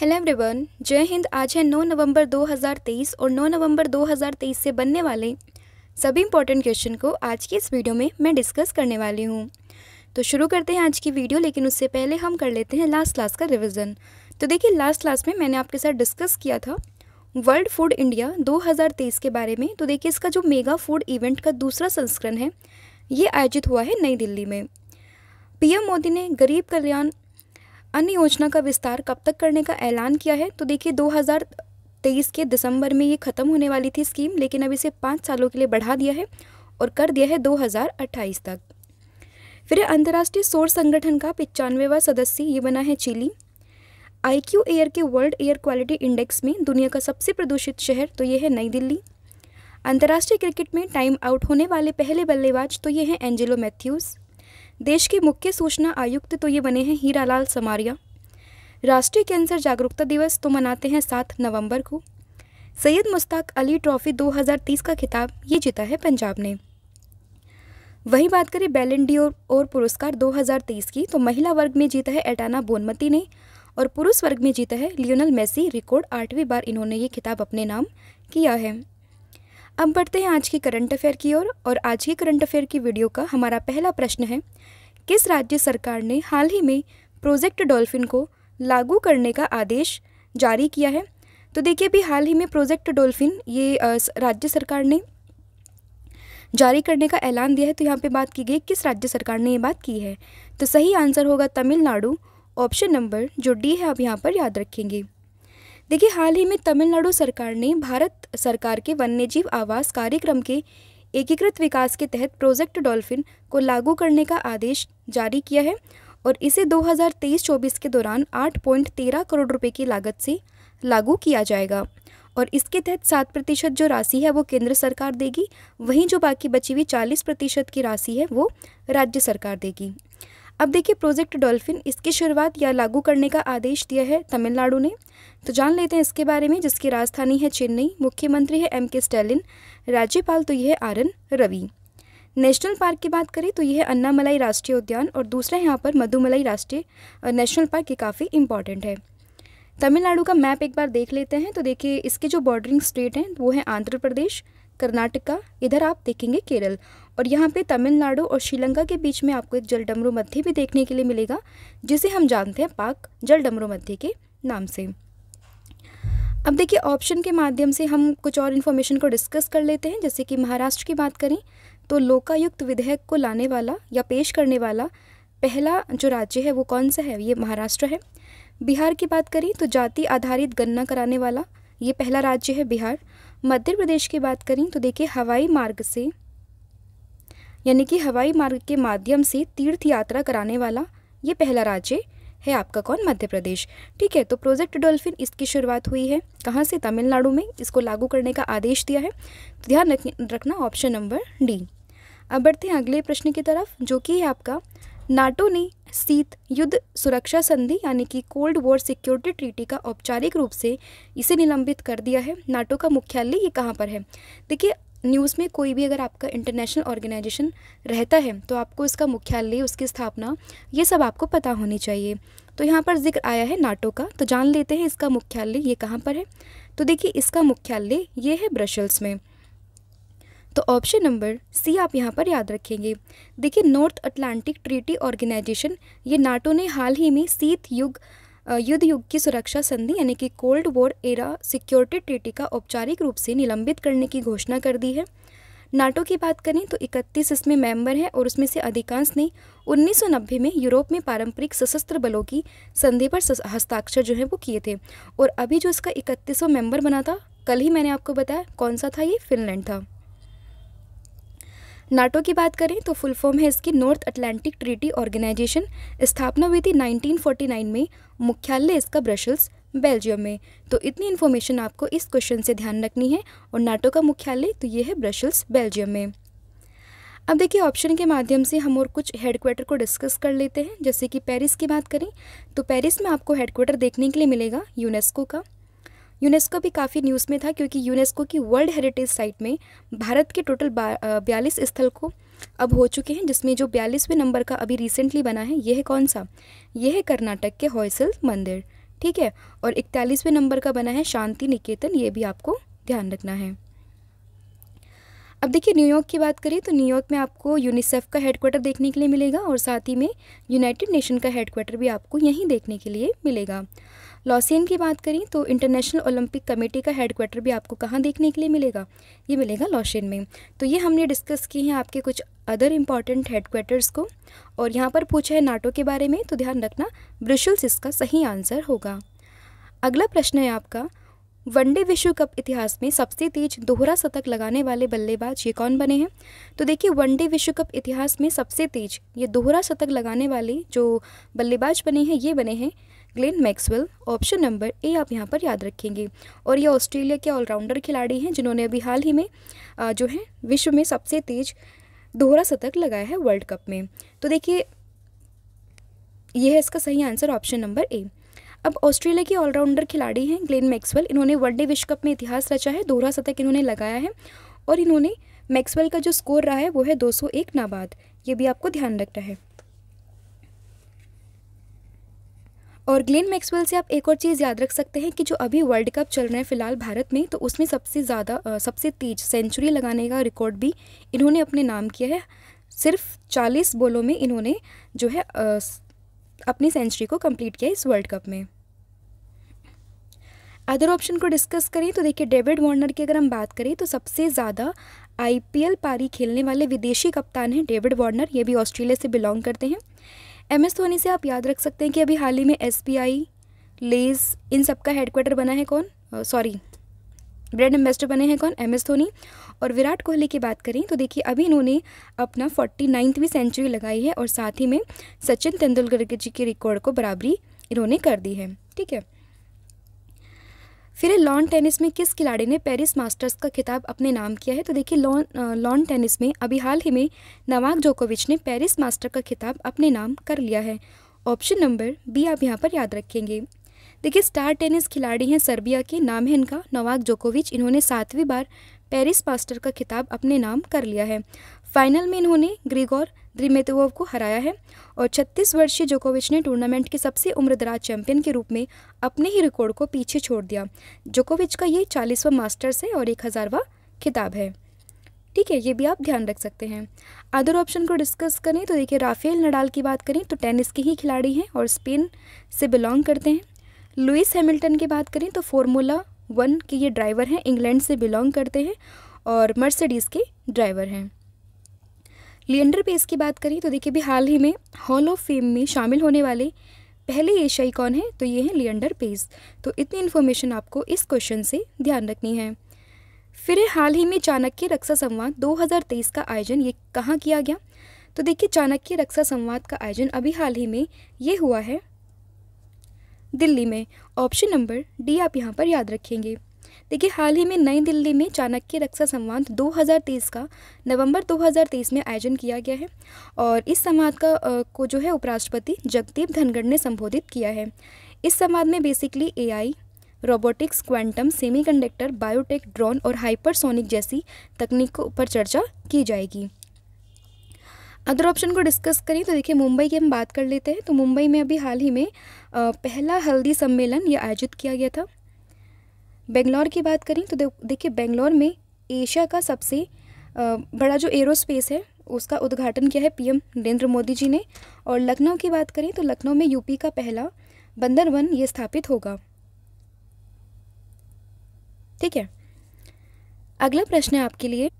hello everyone जय हिंद आज है 9 नवंबर 2023 और 9 नवंबर 2023 से बनने वाले सभी इंपॉर्टेंट क्वेश्चन को आज की इस वीडियो में मैं डिस्कस करने वाली हूँ तो शुरू करते हैं आज की वीडियो लेकिन उससे पहले हम कर लेते हैं लास्ट क्लास का रिविज़न तो देखिए लास्ट क्लास में मैंने आपके साथ डिस्कस किया था वर्ल्ड फूड इंडिया दो के बारे में तो देखिए इसका जो मेगा फूड इवेंट का दूसरा संस्करण है ये आयोजित हुआ है नई दिल्ली में पीएम मोदी ने गरीब कल्याण अन्य योजना का विस्तार कब तक करने का ऐलान किया है तो देखिए 2023 के दिसंबर में ये ख़त्म होने वाली थी स्कीम लेकिन अब इसे पाँच सालों के लिए बढ़ा दिया है और कर दिया है 2028 तक फिर अंतर्राष्ट्रीय सौर संगठन का पिचानवेवा सदस्य ये बना है चिली आई क्यू एयर के वर्ल्ड एयर क्वालिटी इंडेक्स में दुनिया का सबसे प्रदूषित शहर तो ये है नई दिल्ली अंतर्राष्ट्रीय क्रिकेट में टाइम आउट होने वाले पहले बल्लेबाज तो ये हैं एंजेलो मैथ्यूज़ देश के मुख्य सूचना आयुक्त तो ये बने हैं हीरालाल समारिया राष्ट्रीय कैंसर जागरूकता दिवस तो मनाते हैं सात नवंबर को सैयद मुश्ताक अली ट्रॉफी 2030 का खिताब ये जीता है पंजाब ने वहीं बात करें बैलेंडी और, और पुरस्कार 2023 की तो महिला वर्ग में जीता है एटाना बोनमती ने और पुरुष वर्ग में जीता है लियोनल मेसी रिकॉर्ड आठवीं बार इन्होंने ये खिताब अपने नाम किया है अब बढ़ते हैं आज के करंट अफेयर की ओर और, आज के करंट अफेयर की वीडियो का हमारा पहला प्रश्न है किस राज्य सरकार ने हाल ही में प्रोजेक्ट डॉल्फिन को लागू करने का आदेश जारी किया है तो देखिए अभी हाल ही में प्रोजेक्ट डॉल्फिन ये राज्य सरकार ने जारी करने का ऐलान दिया है तो यहाँ पे बात की गई किस राज्य सरकार ने ये बात की है तो सही आंसर होगा तमिलनाडु ऑप्शन नंबर जो डी है आप यहाँ पर याद रखेंगे देखिए हाल ही में तमिलनाडु सरकार ने भारत सरकार के वन्यजीव आवास कार्यक्रम के एकीकृत विकास के तहत प्रोजेक्ट डॉल्फिन को लागू करने का आदेश जारी किया है और इसे 2023-24 के दौरान 8.13 करोड़ रुपए की लागत से लागू किया जाएगा और इसके तहत सात प्रतिशत जो राशि है वो केंद्र सरकार देगी वहीं जो बाकी बची हुई चालीस प्रतिशत की राशि है वो राज्य सरकार देगी अब देखिए प्रोजेक्ट डॉल्फिन इसकी शुरुआत या लागू करने का आदेश दिया है तमिलनाडु ने तो जान लेते हैं इसके बारे में जिसकी राजधानी है चेन्नई मुख्यमंत्री है एम के स्टैलिन राज्यपाल तो यह है R N Ravi national park की बात करें तो यह है अन्नामलाई राष्ट्रीय उद्यान और दूसरा यहाँ पर मधुमलाई राष्ट्रीय नेशनल पार्क ये काफ़ी इंपॉर्टेंट है तमिलनाडु का मैप एक बार देख लेते हैं तो देखिए इसके जो बॉर्डरिंग स्टेट हैं वो है आंध्र प्रदेश कर्नाटका इधर आप देखेंगे केरल और यहाँ पे तमिलनाडु और श्रीलंका के बीच में आपको एक जलडमरू मध्य भी देखने के लिए मिलेगा जिसे हम जानते हैं पाक जलडमरू मध्य के नाम से अब देखिए ऑप्शन के माध्यम से हम कुछ और इन्फॉर्मेशन को डिस्कस कर लेते हैं जैसे कि महाराष्ट्र की बात करें तो लोकायुक्त विधेयक को लाने वाला या पेश करने वाला पहला जो राज्य है वो कौन सा है ये महाराष्ट्र है बिहार की बात करें तो जाति आधारित गणना कराने वाला ये पहला राज्य है बिहार मध्य प्रदेश की बात करें तो देखिए हवाई मार्ग से यानी कि हवाई मार्ग के माध्यम से तीर्थ यात्रा कराने वाला ये पहला राज्य है आपका कौन मध्य प्रदेश ठीक है तो प्रोजेक्ट डॉल्फिन इसकी शुरुआत हुई है कहाँ से तमिलनाडु में इसको लागू करने का आदेश दिया है तो ध्यान रखना ऑप्शन नंबर डी अब बढ़ते हैं अगले प्रश्न की तरफ जो कि है आपका नाटो ने शीत युद्ध सुरक्षा संधि यानी कि कोल्ड वॉर सिक्योरिटी ट्रीटी का औपचारिक रूप से इसे निलंबित कर दिया है नाटो का मुख्यालय ये कहाँ पर है देखिए न्यूज़ में कोई भी अगर आपका इंटरनेशनल ऑर्गेनाइजेशन रहता है तो आपको इसका मुख्यालय उसकी स्थापना ये सब आपको पता होनी चाहिए तो यहाँ पर जिक्र आया है नाटो का तो जान लेते हैं इसका मुख्यालय ये कहाँ पर है तो देखिए इसका मुख्यालय ये है ब्रशल्स में तो ऑप्शन नंबर सी आप यहाँ पर याद रखेंगे देखिए नॉर्थ अटलांटिक ट्रीटी ऑर्गेनाइजेशन ये नाटो ने हाल ही में शीत युग युद्ध युग की सुरक्षा संधि यानी कि cold war era security treaty का औपचारिक रूप से निलंबित करने की घोषणा कर दी है नाटो की बात करें तो 31 इसमें मेंबर हैं और उसमें से अधिकांश ने 1990 में यूरोप में पारंपरिक सशस्त्र बलों की संधि पर हस्ताक्षर जो है वो किए थे और अभी जो इसका इकतीसवा मेंबर बना था कल ही मैंने आपको बताया कौन सा था ये फिनलैंड था नाटो की बात करें तो फुल फॉर्म है इसकी नॉर्थ अटलांटिक ट्रीटी ऑर्गेनाइजेशन स्थापना हुई थी 1949 में मुख्यालय इसका ब्रशल्स बेल्जियम में तो इतनी इन्फॉर्मेशन आपको इस क्वेश्चन से ध्यान रखनी है और नाटो का मुख्यालय तो ये है ब्रशल्स बेल्जियम में अब देखिए ऑप्शन के माध्यम से हम और कुछ हेडक्वार्टर को डिस्कस कर लेते हैं जैसे कि पेरिस की बात करें तो पेरिस में आपको हेडक्वार्टर देखने के लिए मिलेगा यूनेस्को का यूनेस्को भी काफ़ी न्यूज़ में था क्योंकि यूनेस्को की वर्ल्ड हेरिटेज साइट में भारत के टोटल बयालीस स्थल को अब हो चुके हैं जिसमें जो बयालीसवें नंबर का अभी रिसेंटली बना है यह है कौन सा यह है कर्नाटक के हॉयसल मंदिर ठीक है और इकतालीसवें नंबर का बना है शांति निकेतन ये भी आपको ध्यान रखना है अब देखिए न्यूयॉर्क की बात करें तो न्यूयॉर्क में आपको यूनिसेफ का हेडक्वार्टर देखने के लिए मिलेगा और साथ ही में यूनाइटेड नेशन का हेडक्वार्टर भी आपको यहीं देखने के लिए मिलेगा लॉसेन की बात करें तो इंटरनेशनल ओलंपिक कमेटी का हेडक्वार्टर भी आपको कहाँ देखने के लिए मिलेगा ये मिलेगा लॉसेन में तो ये हमने डिस्कस किए हैं आपके कुछ अदर इम्पॉर्टेंट हेडक्वार्टर्स को और यहाँ पर पूछा है नाटो के बारे में तो ध्यान रखना ब्रिशुल्स इसका सही आंसर होगा अगला प्रश्न है आपका वनडे विश्व कप इतिहास में सबसे तेज दोहरा शतक लगाने वाले बल्लेबाज ये कौन बने हैं तो देखिए वनडे विश्व कप इतिहास में सबसे तेज ये दोहरा शतक लगाने वाले जो बल्लेबाज बने हैं ये बने हैं Glenn Maxwell option number A आप यहाँ पर याद रखेंगे और ये ऑस्ट्रेलिया के ऑलराउंडर खिलाड़ी हैं जिन्होंने अभी हाल ही में जो है विश्व में सबसे तेज दोहरा शतक लगाया है वर्ल्ड कप में तो देखिए यह है इसका सही आंसर ऑप्शन नंबर ए अब ऑस्ट्रेलिया के ऑलराउंडर खिलाड़ी हैं ग्लेन मैक्सवेल इन्होंने वनडे विश्व कप में इतिहास रचा है दोहरा शतक इन्होंने लगाया है और इन्होंने मैक्सवेल का जो स्कोर रहा है वो है 201 नाबाद ये भी आपको ध्यान रखना है और ग्लेन मैक्सवेल से आप एक और चीज़ याद रख सकते हैं कि जो अभी वर्ल्ड कप चल रहे हैं फिलहाल भारत में तो उसमें सबसे ज़्यादा सबसे तेज सेंचुरी लगाने का रिकॉर्ड भी इन्होंने अपने नाम किया है सिर्फ चालीस बोलों में इन्होंने जो है अपनी सेंचुरी को कंप्लीट किया इस वर्ल्ड कप में अदर ऑप्शन को डिस्कस करें तो देखिए डेविड वार्नर की अगर हम बात करें तो सबसे ज़्यादा आईपीएल पारी खेलने वाले विदेशी कप्तान हैं डेविड वार्नर ये भी ऑस्ट्रेलिया से बिलोंग करते हैं एम एस धोनी से आप याद रख सकते हैं कि अभी हाल ही में एस बी आई लेज इन सब का हेडक्वार्टर बना है कौन सॉरी ब्रांड एम्बेसडर बने हैं कौन एम एस धोनी और विराट कोहली की बात करें तो देखिए अभी इन्होंने अपना फोर्टी नाइन्थवीं सेंचुरी लगाई है और साथ ही में सचिन तेंदुलकर जी के रिकॉर्ड को बराबरी इन्होंने कर दी है ठीक है फिर लॉन टेनिस में किस खिलाड़ी ने पेरिस मास्टर्स का खिताब अपने नाम किया है तो देखिए लॉन लॉन टेनिस में अभी हाल ही में नवाक जोकोविच ने पेरिस मास्टर का खिताब अपने नाम कर लिया है ऑप्शन नंबर बी आप यहाँ पर याद रखेंगे देखिए स्टार टेनिस खिलाड़ी हैं सर्बिया के नाम है इनका नवाक जोकोविच इन्होंने सातवीं बार पेरिस मास्टर का खिताब अपने नाम कर लिया है फाइनल में इन्होंने ग्रीगोर ड्रीम को हराया है और 36 वर्षीय जोकोविच ने टूर्नामेंट के सबसे उम्रदराज चैंपियन के रूप में अपने ही रिकॉर्ड को पीछे छोड़ दिया जोकोविच का ये चालीसवा मास्टर्स है और एक हज़ारवा खिताब है ठीक है ये भी आप ध्यान रख सकते हैं अदर ऑप्शन को डिस्कस करें तो देखिए राफेल नडाल की बात करें तो टेनिस के ही खिलाड़ी हैं और स्पेन से बिलोंग करते हैं लुइस हैमिल्टन की बात करें तो फॉर्मूला वन के ये ड्राइवर हैं इंग्लैंड से बिलोंग करते हैं और मर्सिडीज़ के ड्राइवर हैं लियंडर पेस की बात करें तो देखिए भी हाल ही में हॉल ऑफ फेम में शामिल होने वाले पहले एशियाई कौन है तो ये हैं लियंडर पेस तो इतनी इन्फॉर्मेशन आपको इस क्वेश्चन से ध्यान रखनी है फिर हाल ही में चाणक्य रक्षा संवाद 2023 का आयोजन ये कहाँ किया गया तो देखिए चाणक्य रक्षा संवाद का आयोजन अभी हाल ही में ये हुआ है दिल्ली में ऑप्शन नंबर डी आप यहाँ पर याद रखेंगे देखिए हाल ही में नई दिल्ली में चाणक्य रक्षा संवाद 2023 का नवंबर 2023 में आयोजन किया गया है और इस संवाद का को जो है उपराष्ट्रपति जगदीप धनगढ़ ने संबोधित किया है इस संवाद में basically AI robotics quantum semiconductor biotech drone और हाइपरसोनिक जैसी तकनीकों पर चर्चा की जाएगी अदर ऑप्शन को डिस्कस करें तो देखिए मुंबई की हम बात कर लेते हैं तो मुंबई में अभी हाल ही में पहला हल्दी सम्मेलन यह आयोजित किया गया था बेंगलोर की बात करें तो देखिए बेंगलोर में एशिया का सबसे बड़ा जो एरोस्पेस है उसका उद्घाटन किया है पीएम नरेंद्र मोदी जी ने और लखनऊ की बात करें तो लखनऊ में यूपी का पहला बंदर वन ये स्थापित होगा ठीक है अगला प्रश्न है आपके लिए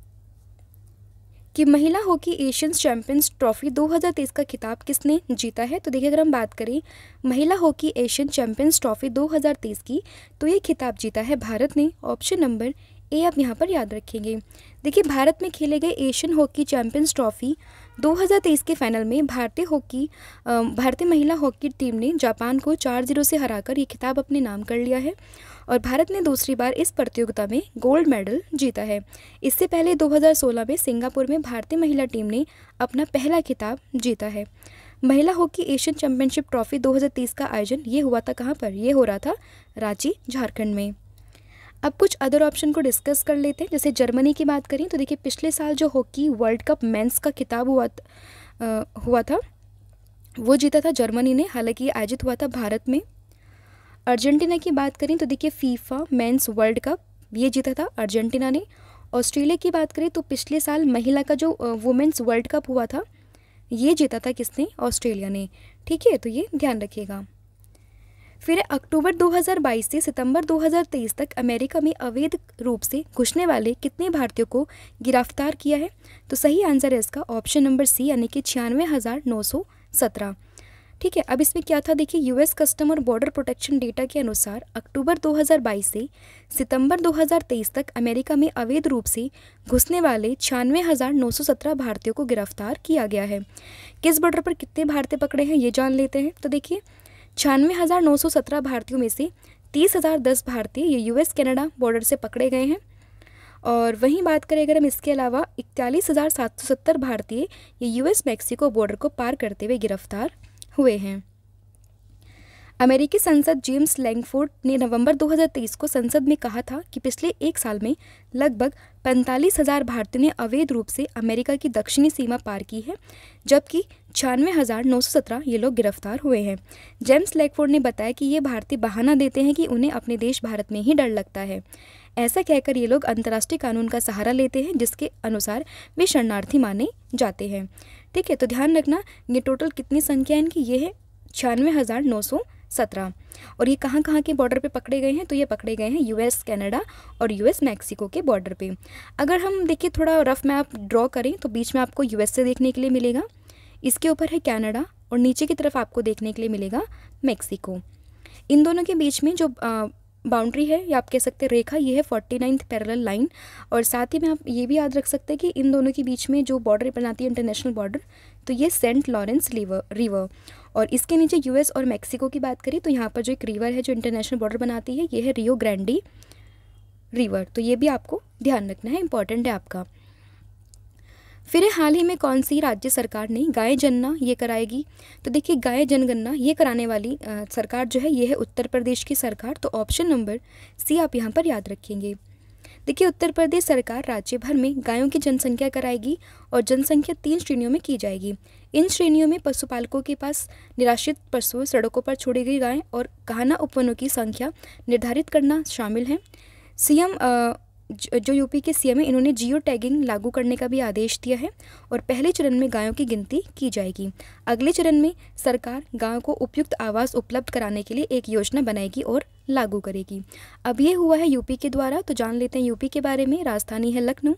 कि महिला हॉकी एशियन चैंपियंस ट्रॉफी 2023 का खिताब किसने जीता है तो देखिए अगर हम बात करें महिला हॉकी एशियन चैंपियंस ट्रॉफी 2023 की तो ये खिताब जीता है भारत ने ऑप्शन नंबर ए आप यहाँ पर याद रखेंगे देखिए भारत में खेले गए एशियन हॉकी चैंपियंस ट्रॉफी 2023 के फाइनल में भारतीय हॉकी भारतीय महिला हॉकी टीम ने जापान को चार जीरो से हराकर ये खिताब अपने नाम कर लिया है और भारत ने दूसरी बार इस प्रतियोगिता में गोल्ड मेडल जीता है इससे पहले 2016 में सिंगापुर में भारतीय महिला टीम ने अपना पहला खिताब जीता है महिला हॉकी एशियन चैंपियनशिप ट्रॉफी 2030 का आयोजन ये हुआ था कहाँ पर यह हो रहा था रांची झारखंड में अब कुछ अदर ऑप्शन को डिस्कस कर लेते हैं जैसे जर्मनी की बात करें तो देखिए पिछले साल जो हॉकी वर्ल्ड कप मेंस का खिताब हुआ आ, हुआ था वो जीता था जर्मनी ने हालांकि आयोजित हुआ था भारत में अर्जेंटीना की बात करें तो देखिए फीफा मेंस वर्ल्ड कप ये जीता था अर्जेंटीना ने ऑस्ट्रेलिया की बात करें तो पिछले साल महिला का जो वुमेंस वर्ल्ड कप हुआ था ये जीता था किसने ऑस्ट्रेलिया ने ठीक है तो ये ध्यान रखिएगा फिर अक्टूबर 2022 से सितंबर 2023 तक अमेरिका में अवैध रूप से घुसने वाले कितने भारतीयों को गिरफ्तार किया है तो सही आंसर है इसका ऑप्शन नंबर सी यानी कि छियानवे हज़ार नौ सौ सत्रह ठीक है अब इसमें क्या था देखिए यूएस और बॉर्डर प्रोटेक्शन डेटा के अनुसार अक्टूबर 2022 से सितंबर 2023 तक अमेरिका में अवैध रूप से घुसने वाले छियानवे भारतीयों को गिरफ्तार किया गया है किस बॉर्डर पर कितने भारतीय पकड़े हैं ये जान लेते हैं तो देखिए छियानवे भारतीयों में से तीस हज़ार दस भारतीय ये यूएस कैनेडा बॉर्डर से पकड़े गए हैं और वहीं बात करें अगर हम इसके अलावा इकतालीस हज़ार सात सौ सत्तर भारतीय ये यूएस मैक्सिको बॉर्डर को पार करते हुए गिरफ्तार हुए हैं अमेरिकी संसद जेम्स लैंगफोर्ड ने नवंबर 2023 को संसद में कहा था कि पिछले एक साल में लगभग पैंतालीस हजार भारतीयों ने अवैध रूप से अमेरिका की दक्षिणी सीमा पार की है जबकि छियानवे हजार नौ सौ सत्रह ये लोग गिरफ्तार हुए हैं जेम्स लैंगफोर्ड ने बताया कि ये भारतीय बहाना देते हैं कि उन्हें अपने देश भारत में ही डर लगता है ऐसा कहकर ये लोग अंतर्राष्ट्रीय कानून का सहारा लेते हैं जिसके अनुसार वे शरणार्थी माने जाते हैं ठीक है तो ध्यान रखना ये टोटल कितनी संख्या इनकी ये है छियानवे हज़ार नौ सौ सत्रह और ये कहाँ कहाँ के बॉर्डर पे पकड़े गए हैं तो ये पकड़े गए हैं यूएस कनाडा और यूएस मैक्सिको के बॉर्डर पे अगर हम देखिए थोड़ा रफ मैप ड्रॉ करें तो बीच में आपको यूएस से देखने के लिए मिलेगा इसके ऊपर है कनाडा और नीचे की तरफ आपको देखने के लिए मिलेगा मैक्सिको इन दोनों के बीच में जो बाउंड्री है या आप कह सकते हैं रेखा ये है फोर्टी नाइन्थ पैरल लाइन और साथ ही में आप ये भी याद रख सकते हैं कि इन दोनों के बीच में जो बॉर्डर बनाती है इंटरनेशनल बॉर्डर तो ये सेंट लॉरेंस रिवर और इसके नीचे यूएस और मैक्सिको की बात करें तो यहाँ पर जो एक रिवर है जो इंटरनेशनल बॉर्डर बनाती है ये है रियो ग्रैंडी रिवर तो ये भी आपको ध्यान रखना है इंपॉर्टेंट है आपका फिर हाल ही में कौन सी राज्य सरकार ने गाय जनना ये कराएगी तो देखिए गाय जनगणना ये कराने वाली आ, सरकार जो है ये है उत्तर प्रदेश की सरकार तो ऑप्शन नंबर सी आप यहाँ पर याद रखेंगे देखिए उत्तर प्रदेश सरकार राज्य भर में गायों की जनसंख्या कराएगी और जनसंख्या तीन श्रेणियों में की जाएगी इन श्रेणियों में पशुपालकों के पास निराश्रित पशु सड़कों पर छोड़ी गई गायें और गहना उपवनों की संख्या निर्धारित करना शामिल है सीएम जो यूपी के सीएम है इन्होंने जियो टैगिंग लागू करने का भी आदेश दिया है और पहले चरण में गायों की गिनती की जाएगी अगले चरण में सरकार गायों को उपयुक्त आवास उपलब्ध कराने के लिए एक योजना बनाएगी और लागू करेगी अब ये हुआ है यूपी के द्वारा तो जान लेते हैं यूपी के बारे में राजधानी है लखनऊ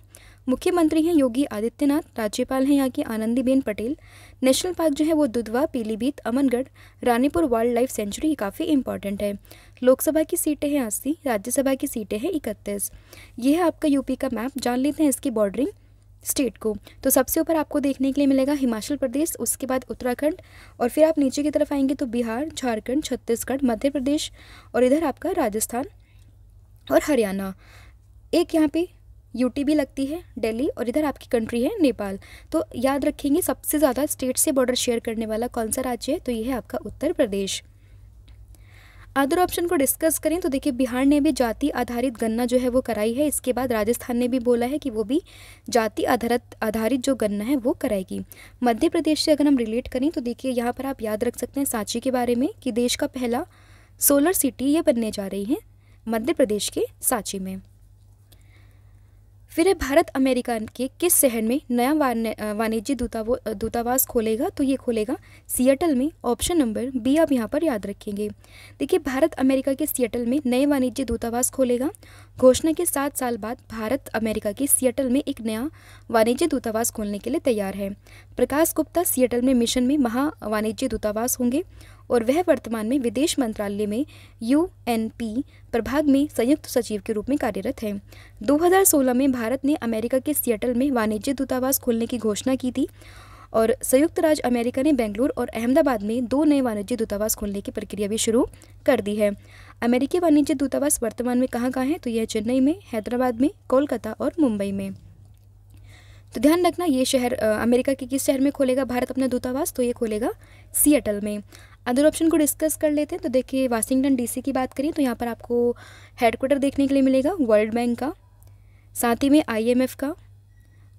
मुख्यमंत्री हैं योगी आदित्यनाथ राज्यपाल हैं यहाँ की आनंदीबेन पटेल नेशनल पार्क जो है वो Dudhwa Pilibhit Amangarh Ranipur wild life sanctuary काफ़ी इंपॉर्टेंट है लोकसभा की सीटें हैं अस्सी राज्यसभा की सीटें हैं इकतीस ये है आपका यूपी का मैप जान लेते हैं इसकी बॉर्डरिंग स्टेट को तो सबसे ऊपर आपको देखने के लिए मिलेगा हिमाचल प्रदेश उसके बाद उत्तराखंड और फिर आप नीचे की तरफ आएंगे तो बिहार झारखंड छत्तीसगढ़ मध्य प्रदेश और इधर आपका राजस्थान और हरियाणा एक यहाँ पे यूटी भी लगती है दिल्ली और इधर आपकी कंट्री है नेपाल तो याद रखेंगे सबसे ज़्यादा स्टेट से बॉर्डर शेयर करने वाला कौन सा राज्य है तो ये है आपका उत्तर प्रदेश अदर ऑप्शन को डिस्कस करें तो देखिए बिहार ने भी जाति आधारित गन्ना जो है वो कराई है इसके बाद राजस्थान ने भी बोला है कि वो भी जाति आधारित आधारित जो गन्ना है वो कराएगी मध्य प्रदेश से अगर हम रिलेट करें तो देखिए यहाँ पर आप याद रख सकते हैं सांची के बारे में कि देश का पहला सोलर सिटी ये बनने जा रही है मध्य प्रदेश के सांची में फिर है भारत अमेरिका के किस शहर में नया वाणिज्य दूतावास खोलेगा तो ये खोलेगा सिएटल में ऑप्शन नंबर बी आप यहाँ पर याद रखेंगे देखिए भारत अमेरिका के सिएटल में नए वाणिज्य दूतावास खोलेगा घोषणा के सात साल बाद भारत अमेरिका के सिएटल में एक नया वाणिज्य दूतावास खोलने के लिए तैयार है प्रकाश गुप्ता सिएटल में मिशन में महा वाणिज्य दूतावास होंगे और वह वर्तमान में विदेश मंत्रालय में यू प्रभाग में संयुक्त सचिव के रूप में कार्यरत हैं 2016 में भारत ने अमेरिका के सिएटल में वाणिज्य दूतावास खोलने की घोषणा की थी और संयुक्त राज्य अमेरिका ने बेंगलुरु और अहमदाबाद में दो नए वाणिज्य दूतावास खोलने की प्रक्रिया भी शुरू कर दी है अमेरिकी वाणिज्य दूतावास वर्तमान में कहाँ कहाँ हैं तो यह चेन्नई में हैदराबाद में कोलकाता और मुंबई में तो ध्यान रखना ये शहर अमेरिका के किस शहर में खोलेगा भारत अपना दूतावास तो ये खोलेगा सीएटल में अदर ऑप्शन को डिस्कस कर लेते हैं तो देखिए वाशिंगटन डीसी की बात करें तो यहाँ पर आपको हेडक्वार्टर देखने के लिए मिलेगा वर्ल्ड बैंक का साथ ही में आईएमएफ का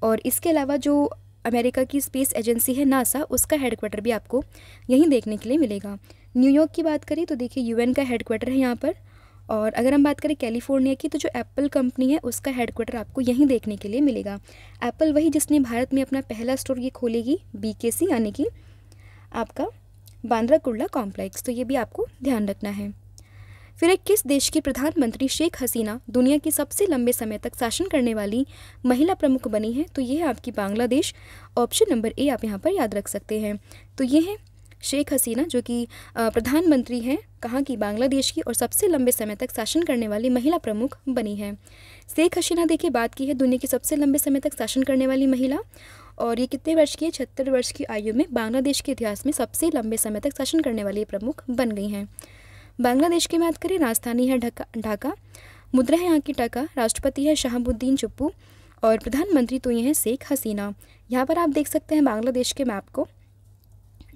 और इसके अलावा जो अमेरिका की स्पेस एजेंसी है नासा उसका हेडक्वार्टर भी आपको यहीं देखने के लिए मिलेगा न्यूयॉर्क की बात करें तो देखिए यूएन का हेडक्वार्टर है यहाँ पर और अगर हम बात करें कैलिफोर्निया की तो जो एप्पल कंपनी है उसका हेडक्वार्टर आपको यहीं देखने के लिए मिलेगा एप्पल वही जिसने भारत में अपना पहला स्टोर ये खोलेगी बी के सी यानी कि आपका बांद्रा कुर्ला कॉम्प्लेक्स तो ये भी आपको ध्यान रखना है फिर एक किस देश की प्रधानमंत्री शेख हसीना दुनिया की सबसे लंबे समय तक शासन करने वाली महिला प्रमुख बनी है तो ये है आपकी बांग्लादेश ऑप्शन नंबर ए आप यहाँ पर याद रख सकते हैं तो ये है शेख हसीना जो कि प्रधानमंत्री हैं कहा कि बांग्लादेश की और सबसे लंबे समय तक शासन करने वाली महिला प्रमुख बनी है शेख हसीना देखिए बात की है दुनिया की सबसे लंबे समय तक शासन करने वाली महिला और ये कितने वर्ष की है छहत्तर वर्ष की आयु में बांग्लादेश के इतिहास में सबसे लंबे समय तक शासन करने वाली प्रमुख बन गई हैं बांग्लादेश की बात करें राजधानी है ढाका ढाका मुद्रा है यहाँ की टाका राष्ट्रपति है शाहबुद्दीन चुप्पू और प्रधानमंत्री तो ये हैं शेख हसीना यहाँ पर आप देख सकते हैं बांग्लादेश के मैप को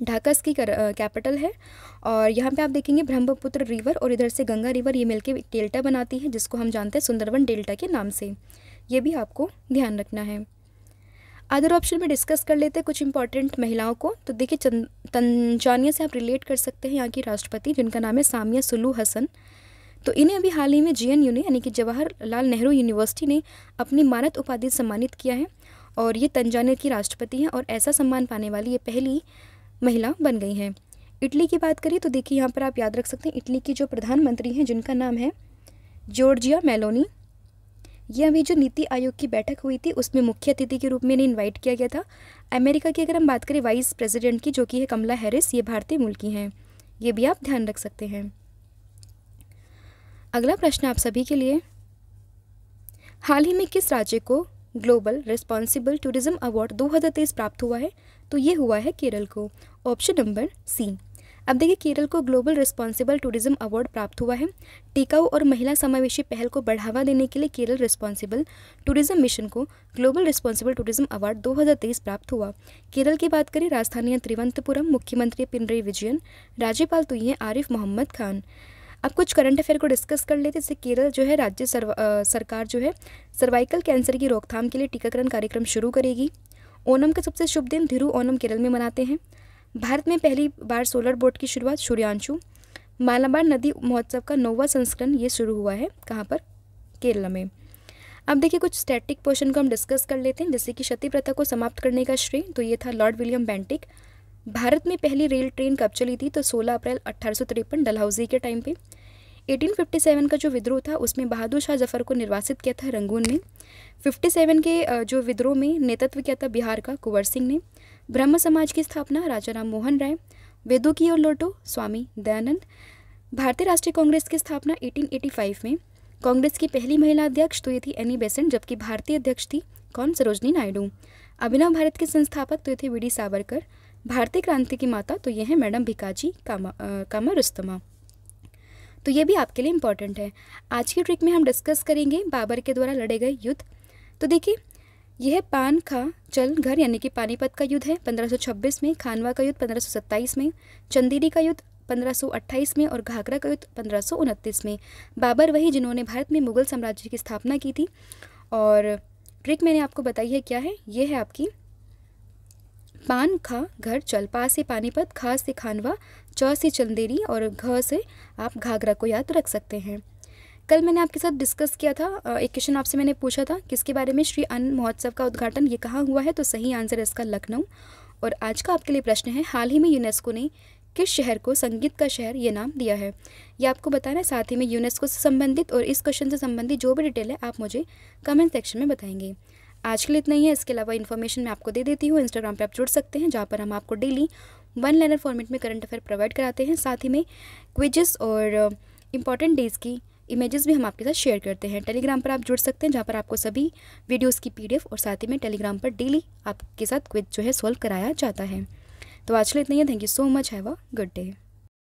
ढाका इसकी कैपिटल है और यहाँ पे आप देखेंगे ब्रह्मपुत्र रिवर और इधर से गंगा रिवर ये मिलके डेल्टा बनाती है जिसको हम जानते हैं सुंदरवन डेल्टा के नाम से ये भी आपको ध्यान रखना है अदर ऑप्शन में डिस्कस कर लेते हैं कुछ इंपॉर्टेंट महिलाओं को तो देखिए तंजानिया से आप रिलेट कर सकते हैं यहाँ की राष्ट्रपति जिनका नाम है सामिया सुलू हसन तो इन्हें अभी हाल ही में जी एन यू ने यानी कि जवाहरलाल नेहरू यूनिवर्सिटी ने अपनी मानद उपाधि सम्मानित किया है और ये तंजानिया की राष्ट्रपति हैं और ऐसा सम्मान पाने वाली ये पहली महिला बन गई हैं इटली की बात करें तो देखिए यहाँ पर आप याद रख सकते हैं इटली की जो प्रधानमंत्री हैं जिनका नाम है जॉर्जिया मेलोनी यह अभी जो नीति आयोग की बैठक हुई थी उसमें मुख्य अतिथि के रूप में इन्हें इन्वाइट किया गया था अमेरिका की अगर हम बात करें वाइस प्रेसिडेंट की जो कि है कमला हैरिस ये भारतीय मूल की हैं ये भी आप ध्यान रख सकते हैं अगला प्रश्न आप सभी के लिए हाल ही में किस राज्य को ग्लोबल रिस्पॉन्सिबल टूरिज़्म अवार्ड दो प्राप्त हुआ है तो ये हुआ है केरल को ऑप्शन नंबर सी अब देखिए केरल को ग्लोबल रिस्पॉन्सिबल टूरिज्म अवार्ड प्राप्त हुआ है टिकाऊ और महिला समावेशी पहल को बढ़ावा देने के लिए केरल रिस्पॉन्सिबल टूरिज्म मिशन को ग्लोबल रिस्पॉन्सिबल टूरिज्म अवार्ड 2023 प्राप्त हुआ केरल की बात करें राजधानियाँ त्रिवंतपुरम मुख्यमंत्री पिनरई विजयन राज्यपाल तो ये आरिफ मोहम्मद खान अब कुछ करंट अफेयर को डिस्कस कर लेते जैसे केरल जो है राज्य सरकार जो है सर्वाइकल कैंसर की रोकथाम के लिए टीकाकरण कार्यक्रम शुरू करेगी ओणम का सबसे शुभ दिन धिरु ओणम केरल में मनाते हैं भारत में पहली बार सोलर बोट की शुरुआत सूर्यांशु मालाबार नदी महोत्सव का नोवा संस्करण ये शुरू हुआ है कहाँ पर केरला में अब देखिए कुछ स्टैटिक पोर्शन को हम डिस्कस कर लेते हैं जैसे कि क्षति प्रथा को समाप्त करने का श्रेय तो ये था लॉर्ड विलियम बैंटिक भारत में पहली रेल ट्रेन कब चली थी तो 16 अप्रैल अट्ठारह सौ के टाइम पे 1857 का जो विद्रोह था उसमें बहादुर शाह जफर को निर्वासित किया था रंगून में 57 के जो विद्रोह में नेतृत्व किया था बिहार का कुंवर सिंह ने ब्रह्म समाज की स्थापना राजा राम मोहन राय वेदों की ओर लौटो स्वामी दयानंद भारतीय राष्ट्रीय कांग्रेस की स्थापना 1885 में कांग्रेस की पहली महिला अध्यक्ष तो ये थी एनी बेसेंट जबकि भारतीय अध्यक्ष थी कौन सरोजनी नायडू अभिनव भारत के संस्थापक तो ये थे वी सावरकर भारतीय क्रांति की माता तो ये है मैडम भिकाजी कामा कामा तो ये भी आपके लिए इम्पोर्टेंट है आज की ट्रिक में हम डिस्कस करेंगे बाबर के द्वारा लड़े गए युद्ध तो देखिए यह पान खा चल घर यानी कि पानीपत का युद्ध है 1526 में खानवा का युद्ध 1527 में चंदेरी का युद्ध 1528 में और घाघरा का युद्ध पंद्रह में बाबर वही जिन्होंने भारत में मुगल साम्राज्य की स्थापना की थी और ट्रिक मैंने आपको बताई है क्या है ये है आपकी पान खा घर चल पा से पानीपत खा से खानवा च से चंदेरी और घ से आप घाघरा को याद रख सकते हैं कल मैंने आपके साथ डिस्कस किया था एक क्वेश्चन आपसे मैंने पूछा था किसके बारे में श्री अन्न महोत्सव का उद्घाटन ये कहाँ हुआ है तो सही आंसर है इसका लखनऊ और आज का आपके लिए प्रश्न है हाल ही में यूनेस्को ने किस शहर को संगीत का शहर ये नाम दिया है ये आपको बताना है साथ ही में यूनेस्को से संबंधित और इस क्वेश्चन से संबंधित जो भी डिटेल है आप मुझे कमेंट सेक्शन में बताएंगे आज के लिए इतना ही है इसके अलावा इन्फॉर्मेशन मैं आपको दे देती हूँ इंस्टाग्राम पर आप जुड़ सकते हैं जहाँ पर हम आपको डेली वन लाइनर फॉर्मेट में करंट अफेयर प्रोवाइड कराते हैं साथ ही में क्विजेस और इम्पॉर्टेंट डेज़ की इमेजेस भी हम आपके साथ शेयर करते हैं टेलीग्राम पर आप जुड़ सकते हैं जहाँ पर आपको सभी वीडियोस की पीडीएफ और साथ ही में टेलीग्राम पर डेली आपके साथ क्विज जो है सॉल्व कराया जाता है तो आज के लिए इतना ही thank you so much have a good day